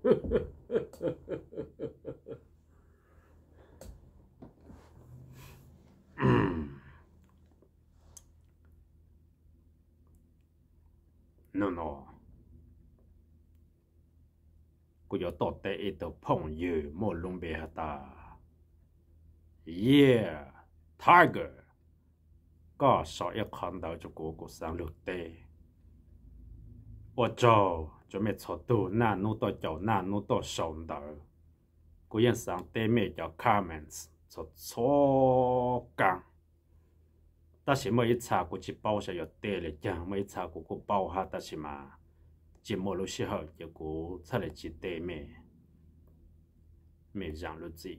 no no cô yo to te e phong phong yu mo lung be hata yeah tiger có sợ yêu khăn đau cho cô cô sang lượt tê ô châu cho mẹ cho tu na nô to cho na nô to sống đỡ cô yên sang tê mẹ cho comments cho cho càng ta chỉ mới cha cô chỉ bảo sẽ có tê lệ chẳng mới cha cô cô bảo ha ta chỉ mà chỉ mỗi lúc sẽ học cho cô chắc là chỉ tê mẹ mẹ rằng lúc gì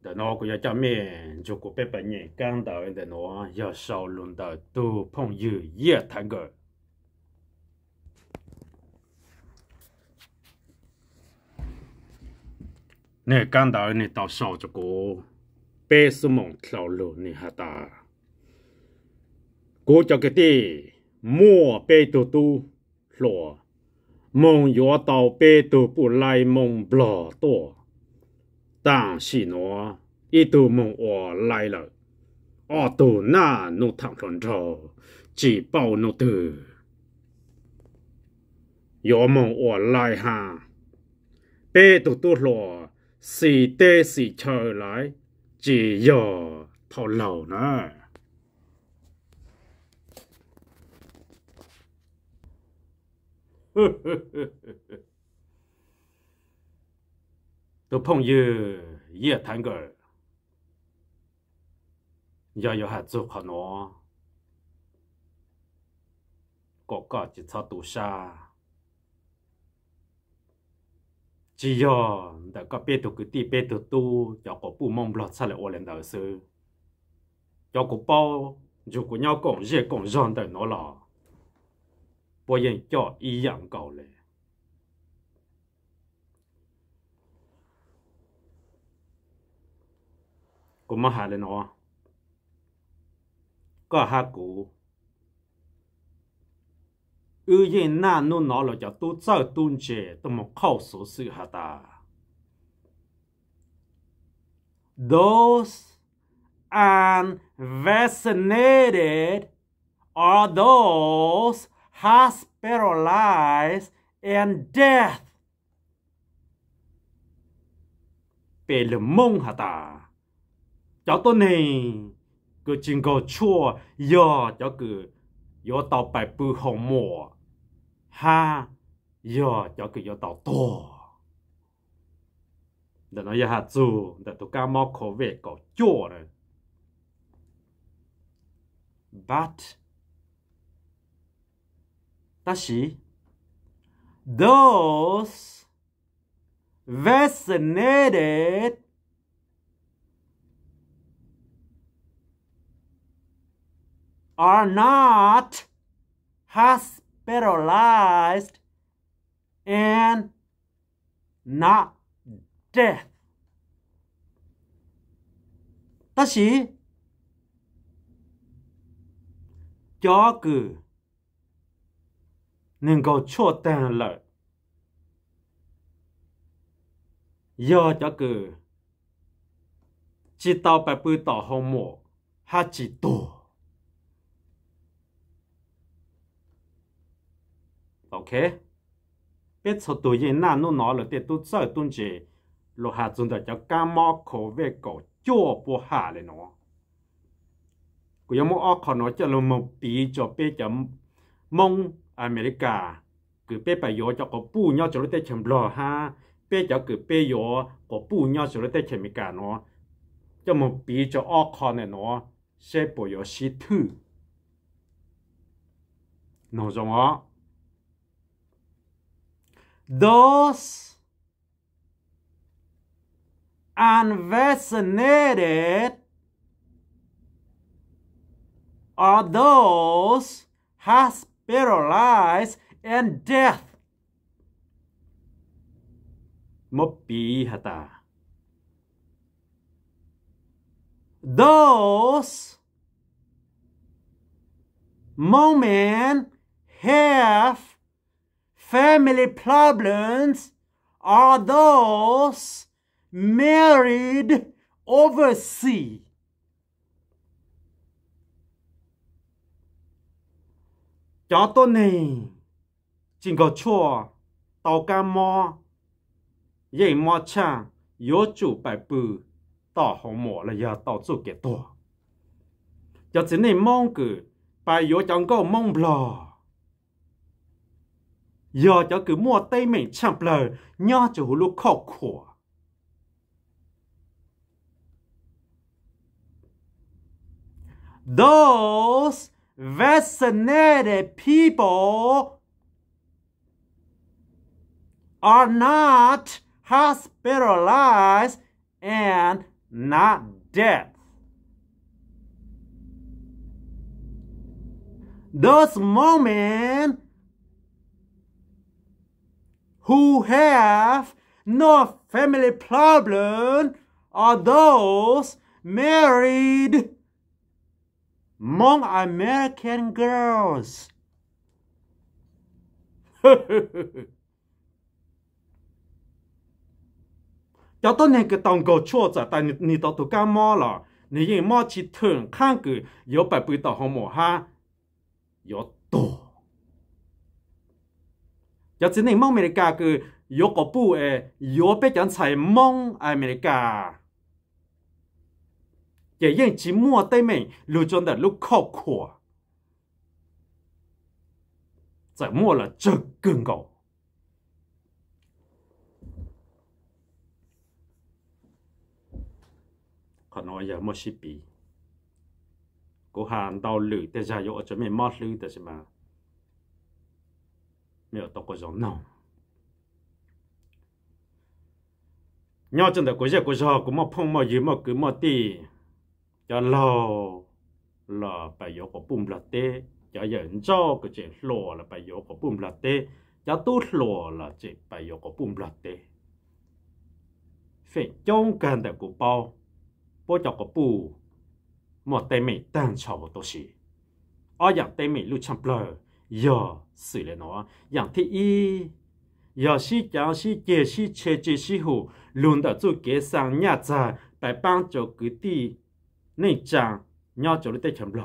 để nó cũng cho mẹ cho cô bé bé nhẹ càng đỡ để nó 要少论到多朋友也谈个。nè căn đào nè đào sao chứ cô bé số mong thảo lửa nè hả ta cô cho cái tê mua bé đồ đồ, lọ mong gió đào bé đồ bù lại mong bò đồ, tàng xì nó ít tu mong ở lại rồi ở đồ na nô thằng con chó, chỉ bảo nô đồ, gió mong ở lại ha bé đồ đồ lọ xì tê xì chờ lại chỉ giờ thọ lầu nữa tôi phong như ye thằng gờ giờ giờ hạt giúp họ nó có cả chỉ cho tù sa chỉ do đã có biết được cái tí biết được tu cho có bù mong lọt xa lại ổn lên đầu sư cho có bao dù có nhau cũng dễ cũng giòn đời nó là bây giờ cho ý dạng cầu lệ cũng mà hà lên nó có hà cụ อือเย็นน้านูนนอเราจะตู้เจ้าตุนเจต้องมาเข้าสู่สื่อหาตา those u n vaccinated are those hospitalized and death เป็นลมงหาตา เจ้าตัวนี้ก็จึงก็ชั่วยอเจ้าก็ยอต่อไปปือหงหมอ ha yo cho cứ yo tàu to để nó y k h ề u a r but だし those vaccinated are not has paralyzed, and not death. 但是，这个能够确定了，要这个知道百分之多好么？还几多？ok biết số tuổi gì nào nó nói là tiền tôi sợ tôi chỉ lo hạ chúng ta cho cá mò khổ về cổ chua bù hạ lên nó cứ giống một ông còn nói cho là một tí cho bé cho mông America cứ bé bà yo cho có bù nhau cho nó để chấm lo ha bé cho cứ bé yo có bù nhau cho nó để chấm cả nó cho một tí cho ông còn này nó sẽ bù yo xí thư nó giống không those unvaccinated are those hospitalized and death. Mopihata. Those moment have family problems are those married overseas. จอตัวนี้จิงก็ชั่วตอกันมอยิ่งมอช่างยอจู่ไปปูต่อหงหมอแล้วยาต่อจู่เกตัวจะสิ่งนี้มองกืไปยอจังก็มองบลอ giờ cho cứ mua tay mình chạm lờ nho cho hủ lúc khó khổ those vaccinated people are not hospitalized and not dead. Those moments who have no family problem are those married among American girls. cho tôi n ê ็ cái tông cầu c ่ u a chả tại nị tao tụ ca mò là nị yên mò chỉ thường khang cử yếu bài bùi tao hông mò ha yếu 有只能蒙美利加佢有個部誒，有別人才蒙阿美利加。也因只莫對面路中的路靠闊，怎麼了這更高？可能也沒事比，嗰行到路，但係有準備冇路的是嘛？nếu tôi có giống nào nhau chân đã có giờ có giờ cũng mà mà gì mà cứ mà tì cho lo là phải yếu có bùm là tê cho dẫn cho cái chuyện lo là phải yếu có bùm là tê cho tốt lo là chỉ phải yếu có bùm là tê phải trong cần đã có bao bao cho có bù mà tê mình tăng cho tôi xí ở nhà tê mình luôn chăm lời 哟，水莲呢？仰第一，要是讲是建设城市建设，好，到导就上伢子，白帮着各地内江，伢子来得成不？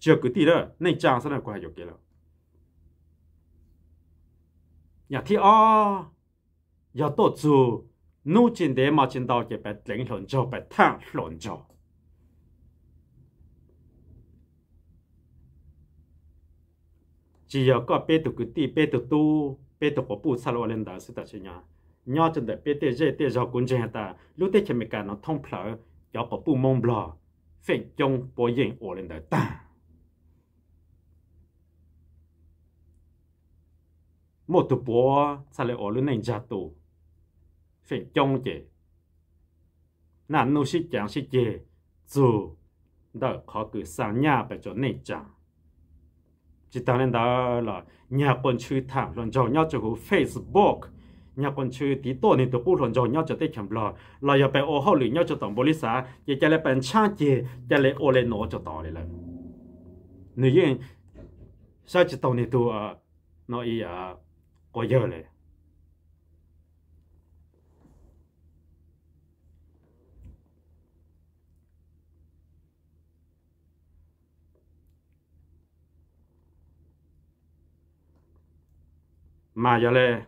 就各地了，内江现在块就给了。仰第二，要多做，路见的冒见到就白捡香蕉，白烫香蕉。chỉ có có bê tụ cái tì bê tụ tu bê tụ có bù sa lên đó sự ta chỉ nhá nhá chân để bê tê dê tê giàu cũng chơi ta lúc tê chỉ mình cả nó thông phở có có bù mông bò phải trong bố yên ổ lên đó ta một tụ bố sa lê ổ lên này giả tụ phải trong chế nà nô sĩ chẳng sĩ chế dù đợi khó cử sang nhà phải cho này chẳng chỉ ta nên đó là nhà quân chư thảm luận giàu nhau cho Facebook nhà quân chư tí tổ nên tụ lần giàu nhau cho tới chấm lò là giờ phải ô hô lì nhau cho tổng bộ lý xã giờ cho lại bạn cha chị cho lại ô lên nổ cho tỏ lại lần nếu như sao chỉ tàu này tụ nó ý à có giờ này mà giờ lê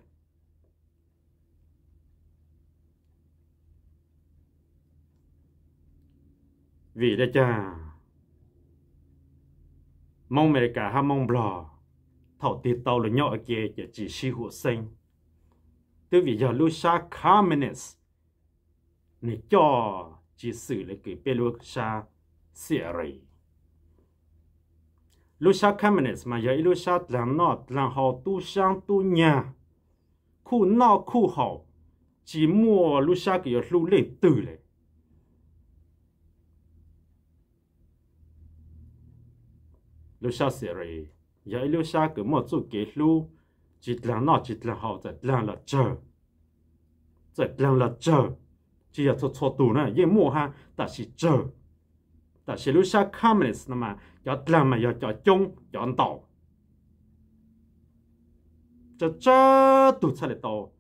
vì đã cha mong mẹ cả ham mong bò thầu tiệt tàu là nhỏ kia chỉ chỉ si hộ sinh từ vì giờ lúc xa communist này cho chỉ xử lấy cái bê lúc xa xỉa rồi လူရှာခမနစ်မှာရဲ့လူရှာတလန်နော့တလန်ဟောတူရှန်တူညာခုနော့ခုဟော寂寞路下给路累抖嘞。路下写嘞，也路下给莫做给路，一两那一两好在两了这，在两了这，只要做错度呢，也莫哈，但是这。ta sẽ lúc sa communist mà cho làm mà cho cho chung cho ăn tàu cho cho tụt sa để tàu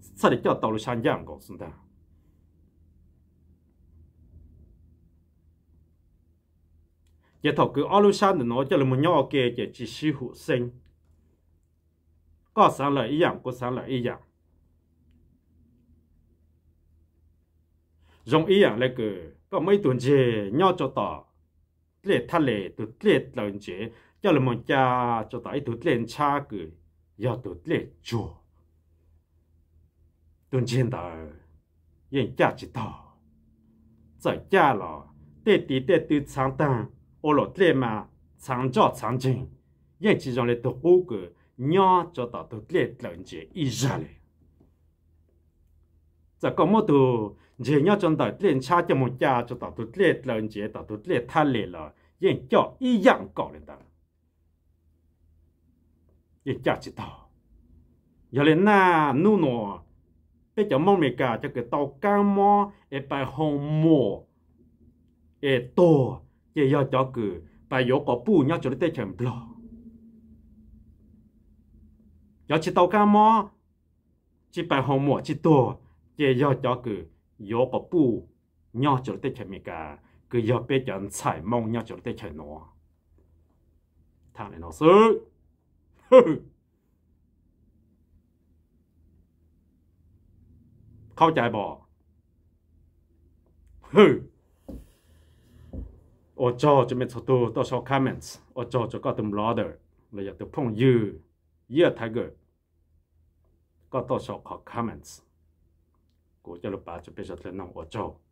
sa để cho tàu lúc sang giang của chúng ta giờ thầu cứ ở lúc sang thì nó cho là một nhau ok chỉ chỉ sư hữu sinh có sáng lợi ý dạng có sáng lợi ý dạng rong i yang le ge ko mai tun je nyao cho ta le ta le tu le la je ya le mo ja cho ta i tu le cha ge ya tu le jo tun je da ye ja ji ta za ja la de ti de tu chang ta o lo le ma chang jo chang jing, ye ji zong le tu ku ge nyao cho ta tu le la je i ja le จะก็มตัวเจียจนต่อเล่นชาจะมุจาจะต่อตัวเล่นเราเจียต่อตัวเล่นท่าเล่นเรายิ่งเจาะอีหยังก่อเลยต่อยิ่งเจาะจิตต่ออย่าเล่นหน้านู่นหนอไปจะมองเมกาจะเกิดเตาก้ามอเอไปหงโมเอโตเจียจะเกิดไปยกกับปู่เนี่ยจะได้เฉิมปลอ要去到干么？去白红馍去多。เจยอจอกือยอกปูยอจดเตชเมกาคือยอเปจันใส่มองยอจดเตชนวทางไหนนอซื้อเข้าใจบ่ฮึโอจอจะเป็นตัวต่อชอคอมเมนต์โอจอจะก็ตึมรอเดอร์เลยอยากจะพ่งยื้อเยื่อไทเกอร์ก็ต่อชอคอมเมนต์国家的八十八岁在那我走。